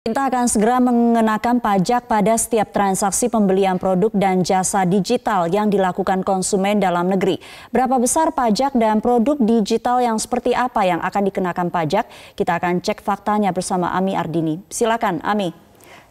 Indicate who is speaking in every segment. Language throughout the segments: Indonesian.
Speaker 1: Pemerintah akan segera mengenakan pajak pada setiap transaksi pembelian produk dan jasa digital yang dilakukan konsumen dalam negeri. Berapa besar pajak dan produk digital yang seperti apa yang akan dikenakan pajak? Kita akan cek faktanya bersama Ami Ardini. Silakan, Ami.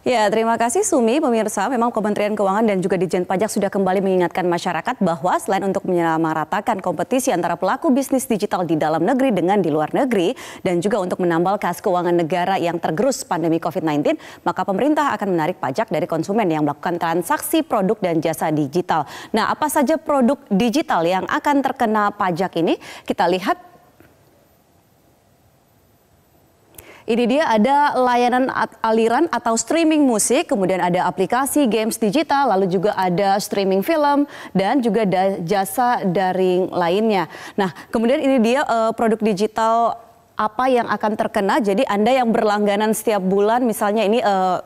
Speaker 1: Ya, terima kasih Sumi. Pemirsa, memang Kementerian Keuangan dan juga Dijen Pajak sudah kembali mengingatkan masyarakat bahwa selain untuk menyamaratakan kompetisi antara pelaku bisnis digital di dalam negeri dengan di luar negeri dan juga untuk menambal kas keuangan negara yang tergerus pandemi COVID-19, maka pemerintah akan menarik pajak dari konsumen yang melakukan transaksi produk dan jasa digital. Nah, apa saja produk digital yang akan terkena pajak ini? Kita lihat Ini dia ada layanan aliran atau streaming musik, kemudian ada aplikasi games digital, lalu juga ada streaming film dan juga da jasa daring lainnya. Nah, kemudian ini dia uh, produk digital apa yang akan terkena. Jadi Anda yang berlangganan setiap bulan misalnya ini uh,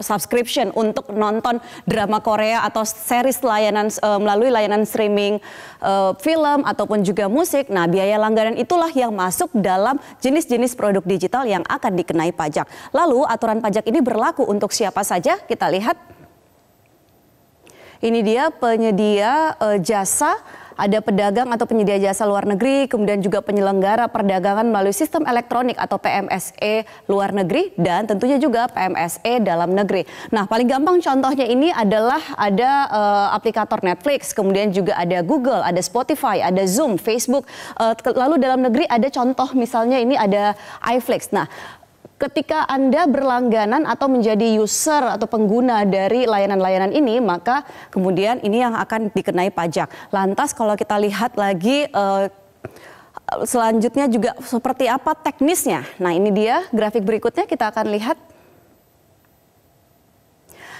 Speaker 1: subscription untuk nonton drama Korea atau series layanan e, melalui layanan streaming e, film ataupun juga musik. Nah, biaya langganan itulah yang masuk dalam jenis-jenis produk digital yang akan dikenai pajak. Lalu, aturan pajak ini berlaku untuk siapa saja? Kita lihat. Ini dia penyedia e, jasa ada pedagang atau penyedia jasa luar negeri, kemudian juga penyelenggara perdagangan melalui sistem elektronik atau PMSE luar negeri dan tentunya juga PMSE dalam negeri. Nah, paling gampang contohnya ini adalah ada uh, aplikator Netflix, kemudian juga ada Google, ada Spotify, ada Zoom, Facebook. Uh, lalu dalam negeri ada contoh misalnya ini ada iFlix. Nah, ketika Anda berlangganan atau menjadi user atau pengguna dari layanan-layanan ini, maka kemudian ini yang akan dikenai pajak. Lantas kalau kita lihat lagi uh, selanjutnya juga seperti apa teknisnya. Nah, ini dia grafik berikutnya kita akan lihat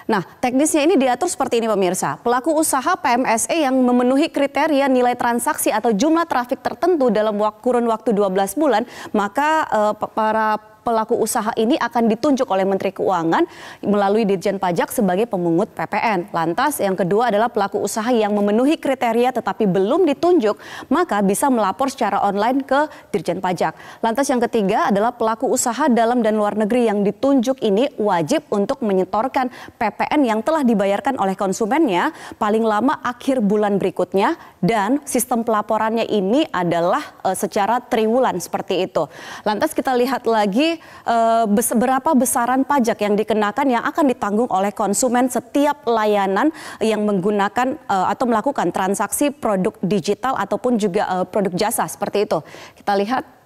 Speaker 1: Nah, teknisnya ini diatur seperti ini pemirsa. Pelaku usaha PMSE yang memenuhi kriteria nilai transaksi atau jumlah trafik tertentu dalam kurun waktu 12 bulan, maka eh, para pelaku usaha ini akan ditunjuk oleh Menteri Keuangan melalui Dirjen Pajak sebagai pemungut PPN. Lantas yang kedua adalah pelaku usaha yang memenuhi kriteria tetapi belum ditunjuk, maka bisa melapor secara online ke Dirjen Pajak. Lantas yang ketiga adalah pelaku usaha dalam dan luar negeri yang ditunjuk ini wajib untuk menyetorkan PPN yang telah dibayarkan oleh konsumennya paling lama akhir bulan berikutnya dan sistem pelaporannya ini adalah eh, secara triwulan seperti itu. Lantas kita lihat lagi Eh, seberapa besaran pajak yang dikenakan yang akan ditanggung oleh konsumen setiap layanan yang menggunakan eh, atau melakukan transaksi produk digital ataupun juga eh, produk jasa seperti itu. Kita lihat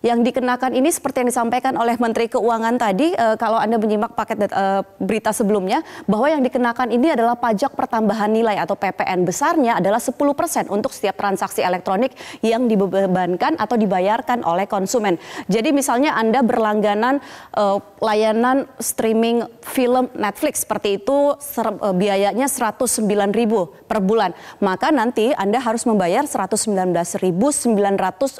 Speaker 1: yang dikenakan ini seperti yang disampaikan oleh Menteri Keuangan tadi e, kalau Anda menyimak paket e, berita sebelumnya bahwa yang dikenakan ini adalah pajak pertambahan nilai atau PPN besarnya adalah 10% untuk setiap transaksi elektronik yang dibebankan atau dibayarkan oleh konsumen. Jadi misalnya Anda berlangganan e, layanan streaming film Netflix seperti itu ser, e, biayanya 109.000 per bulan, maka nanti Anda harus membayar 119.900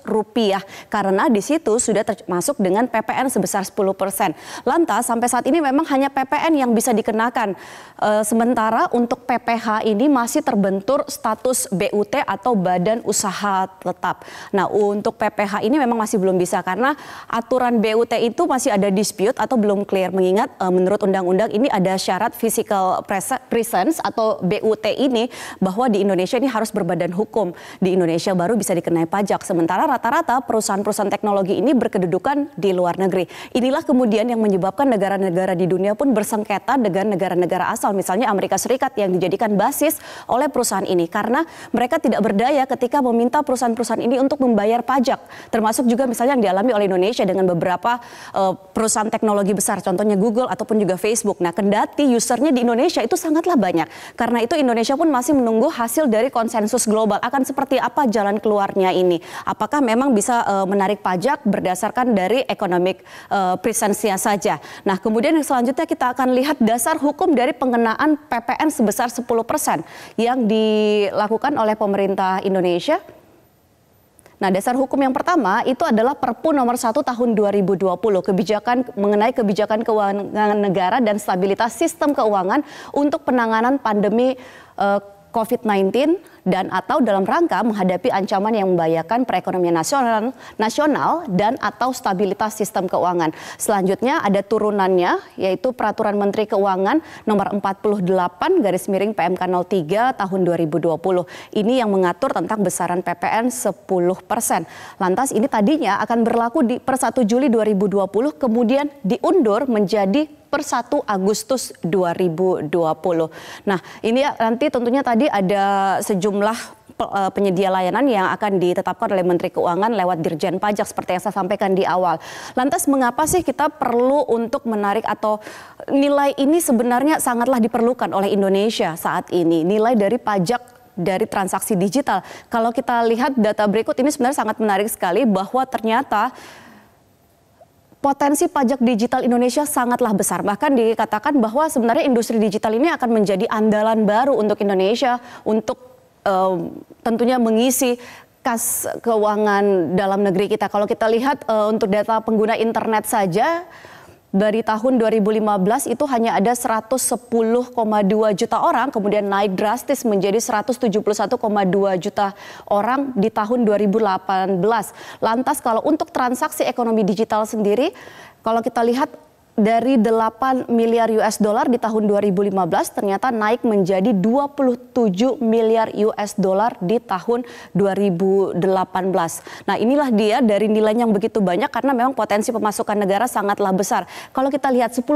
Speaker 1: rupiah karena di itu sudah termasuk dengan PPN sebesar 10 persen. Lantas sampai saat ini memang hanya PPN yang bisa dikenakan. E, sementara untuk PPH ini masih terbentur status BUT atau Badan Usaha Tetap. Nah untuk PPH ini memang masih belum bisa karena aturan BUT itu masih ada dispute atau belum clear. Mengingat e, menurut undang-undang ini ada syarat physical presence atau BUT ini bahwa di Indonesia ini harus berbadan hukum. Di Indonesia baru bisa dikenai pajak. Sementara rata-rata perusahaan-perusahaan teknologi teknologi ini berkedudukan di luar negeri. Inilah kemudian yang menyebabkan negara-negara di dunia pun bersengketa dengan negara-negara asal, misalnya Amerika Serikat yang dijadikan basis oleh perusahaan ini karena mereka tidak berdaya ketika meminta perusahaan-perusahaan ini untuk membayar pajak, termasuk juga misalnya yang dialami oleh Indonesia dengan beberapa uh, perusahaan teknologi besar, contohnya Google ataupun juga Facebook. Nah, kendati usernya di Indonesia itu sangatlah banyak. Karena itu Indonesia pun masih menunggu hasil dari konsensus global akan seperti apa jalan keluarnya ini. Apakah memang bisa uh, menarik pajak pajak berdasarkan dari ekonomik e, eh, presensia saja. Nah, kemudian yang selanjutnya kita akan lihat dasar hukum dari pengenaan PPN sebesar 10% yang dilakukan oleh pemerintah Indonesia. Nah, dasar hukum yang pertama itu adalah Perpu nomor 1 tahun 2020, kebijakan mengenai kebijakan keuangan negara dan stabilitas sistem keuangan untuk penanganan pandemi e, COVID-19 dan atau dalam rangka menghadapi ancaman yang membahayakan perekonomian nasional, nasional dan atau stabilitas sistem keuangan. Selanjutnya ada turunannya yaitu Peraturan Menteri Keuangan nomor 48 garis miring PMK 03 tahun 2020. Ini yang mengatur tentang besaran PPN 10%. persen. Lantas ini tadinya akan berlaku di per 1 Juli 2020 kemudian diundur menjadi per 1 Agustus 2020. Nah ini nanti tentunya tadi ada sejumlah eh, penyedia layanan yang akan ditetapkan oleh Menteri Keuangan lewat Dirjen Pajak seperti yang saya sampaikan di awal. Lantas mengapa sih kita perlu untuk menarik atau nilai ini sebenarnya sangatlah diperlukan oleh Indonesia saat ini. Nilai dari pajak dari transaksi digital. Kalau kita lihat data berikut ini sebenarnya sangat menarik sekali bahwa ternyata potensi pajak digital Indonesia sangatlah besar. Bahkan dikatakan bahwa sebenarnya industri digital ini akan menjadi andalan baru untuk Indonesia untuk um, tentunya mengisi kas keuangan dalam negeri kita. Kalau kita lihat uh, untuk data pengguna internet saja dari tahun 2015 itu hanya ada 110,2 juta orang, kemudian naik drastis menjadi 171,2 juta orang di tahun 2018. Lantas kalau untuk transaksi ekonomi digital sendiri, kalau kita lihat dari 8 miliar US dollar di tahun 2015 ternyata naik menjadi 27 miliar US dollar di tahun 2018. Nah, inilah dia dari nilai yang begitu banyak karena memang potensi pemasukan negara sangatlah besar. Kalau kita lihat 10%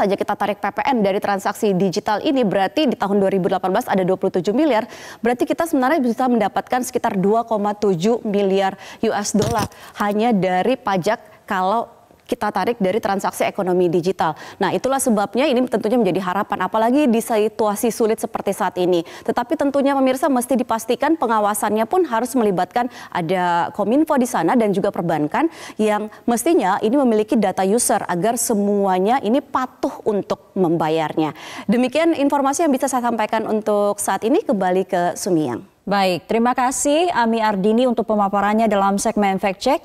Speaker 1: saja kita tarik PPN dari transaksi digital ini berarti di tahun 2018 ada 27 miliar, berarti kita sebenarnya bisa mendapatkan sekitar 2,7 miliar US dollar hanya dari pajak kalau kita tarik dari transaksi ekonomi digital. Nah, itulah sebabnya ini tentunya menjadi harapan apalagi di situasi sulit seperti saat ini. Tetapi tentunya pemirsa mesti dipastikan pengawasannya pun harus melibatkan ada Kominfo di sana dan juga perbankan yang mestinya ini memiliki data user agar semuanya ini patuh untuk membayarnya. Demikian informasi yang bisa saya sampaikan untuk saat ini kembali ke Sumiang. Baik, terima kasih Ami Ardini untuk pemaparannya dalam segmen Fact Check.